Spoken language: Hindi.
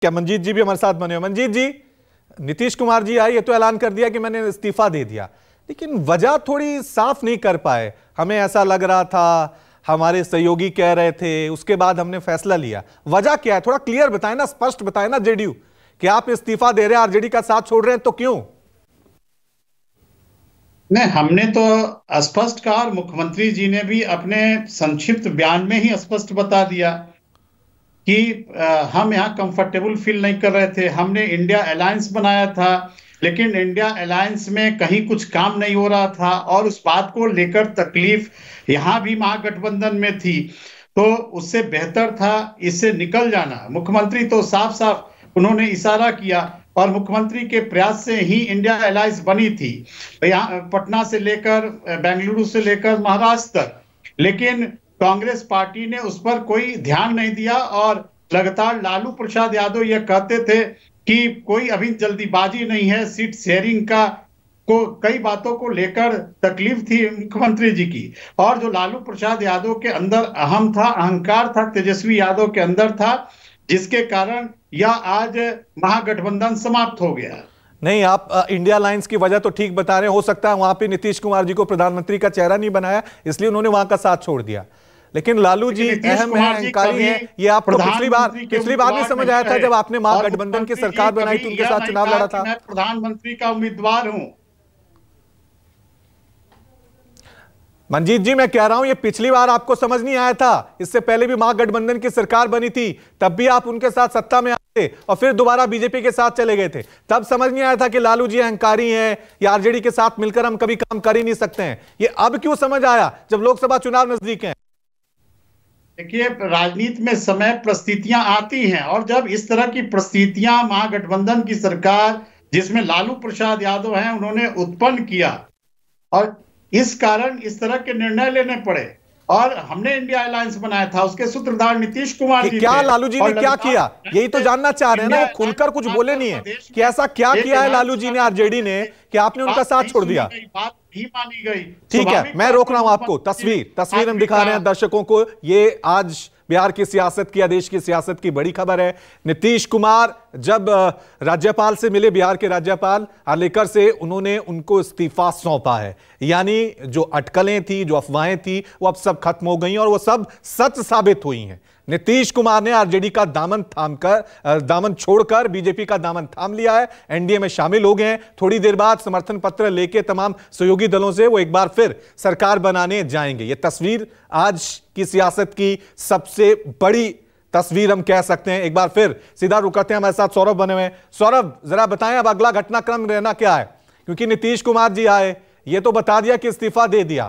क्या मंजीत जी भी हमारे साथ बने हो मंजीत जी नीतीश कुमार जी आए ये तो ऐलान कर दिया कि मैंने इस्तीफा दे दिया लेकिन वजह थोड़ी साफ नहीं कर पाए हमें ऐसा लग रहा था हमारे सहयोगी कह रहे थे उसके बाद हमने फैसला लिया वजह क्या है थोड़ा क्लियर बताए ना स्पष्ट बताए ना जेडीयू कि आप इस्तीफा दे रहे हैं आरजेडी का साथ छोड़ रहे हैं तो क्यों नहीं हमने तो स्पष्ट कहा मुख्यमंत्री जी ने भी अपने संक्षिप्त बयान में ही स्पष्ट बता दिया कि हम यहाँ कंफर्टेबल फील नहीं कर रहे थे हमने इंडिया अलायंस बनाया था लेकिन इंडिया अलायंस में कहीं कुछ काम नहीं हो रहा था और उस बात को लेकर तकलीफ यहाँ भी महागठबंधन में थी तो उससे बेहतर था इससे निकल जाना मुख्यमंत्री तो साफ साफ उन्होंने इशारा किया और मुख्यमंत्री के प्रयास से ही इंडिया अलायंस बनी थी यहाँ पटना से लेकर बेंगलुरु से लेकर महाराष्ट्र तक लेकिन कांग्रेस पार्टी ने उस पर कोई ध्यान नहीं दिया और लगातार लालू प्रसाद यादव यह कहते थे कि कोई अभी जल्दीबाजी नहीं है सीट शेयरिंग का को कई बातों को लेकर तकलीफ थी मुख्यमंत्री जी की और जो लालू प्रसाद यादव के अंदर अहम था अहंकार था तेजस्वी यादव के अंदर था जिसके कारण यह आज महागठबंधन समाप्त हो गया नहीं आप आ, इंडिया लाइंस की वजह तो ठीक बता रहे हो सकता है वहां पे नीतीश कुमार जी को प्रधानमंत्री का चेहरा नहीं बनाया इसलिए उन्होंने वहां का साथ छोड़ दिया लेकिन लालू जी अहम है अहंकारी है ये आपको पिछली बार पिछली बार भी समझ आया था जब आपने महागठबंधन की सरकार बनाई तो उनके साथ चुनाव लड़ा था प्रधानमंत्री का उम्मीदवार हूँ मंजीत जी मैं कह रहा हूं ये पिछली बार आपको समझ नहीं आया था इससे पहले भी महागठबंधन की सरकार बनी थी तब भी आप उनके साथ सत्ता में आए और फिर दोबारा बीजेपी के साथ चले गए थे तब समझ नहीं आया था कि लालू जी अहंकारी हैं या आरजेडी के साथ मिलकर हम कभी काम कर ही नहीं सकते हैं ये अब क्यों समझ आया जब लोकसभा चुनाव नजदीक है देखिए राजनीति में समय परिस्थितियां आती हैं और जब इस तरह की परिस्थितियां महागठबंधन की सरकार जिसमें लालू प्रसाद यादव हैं उन्होंने उत्पन्न किया और इस कारण इस तरह के निर्णय लेने पड़े और हमने इंडिया अलायंस बनाया था उसके सूत्रधार नीतीश कुमार जी क्या लालू जी ने क्या किया यही तो जानना चाह रहे हैं ना खुलकर कुछ बोले नहीं है कि ऐसा क्या किया है लालू जी ने आरजेडी ने कि आपने उनका साथ छोड़ दिया मानी गई ठीक है मैं रोक रहा हूं आपको तस्वीर तस्वीर हम दिखा रहे हैं दर्शकों को ये आज बिहार की सियासत की या देश की सियासत की बड़ी खबर है नीतीश कुमार जब राज्यपाल से मिले बिहार के राज्यपाल आलेकर से उन्होंने उनको इस्तीफा सौंपा है यानी जो अटकलें थी जो अफवाहें थी वो अब सब खत्म हो गई और वो सब सच साबित हुई हैं नीतीश कुमार ने आरजेडी का दामन थामकर दामन छोड़कर बीजेपी का दामन थाम लिया है एनडीए में शामिल हो गए हैं थोड़ी देर बाद समर्थन पत्र लेके तमाम सहयोगी दलों से वो एक बार फिर सरकार बनाने जाएंगे ये तस्वीर आज की सियासत की सबसे बड़ी तस्वीर हम कह सकते हैं एक बार फिर सीधा रुकते हैं हमारे साथ सौरभ बने हुए हैं सौरभ जरा बताएं अब अगला घटनाक्रम रहना क्या है क्योंकि नीतीश कुमार जी आए ये तो बता दिया कि इस्तीफा दे दिया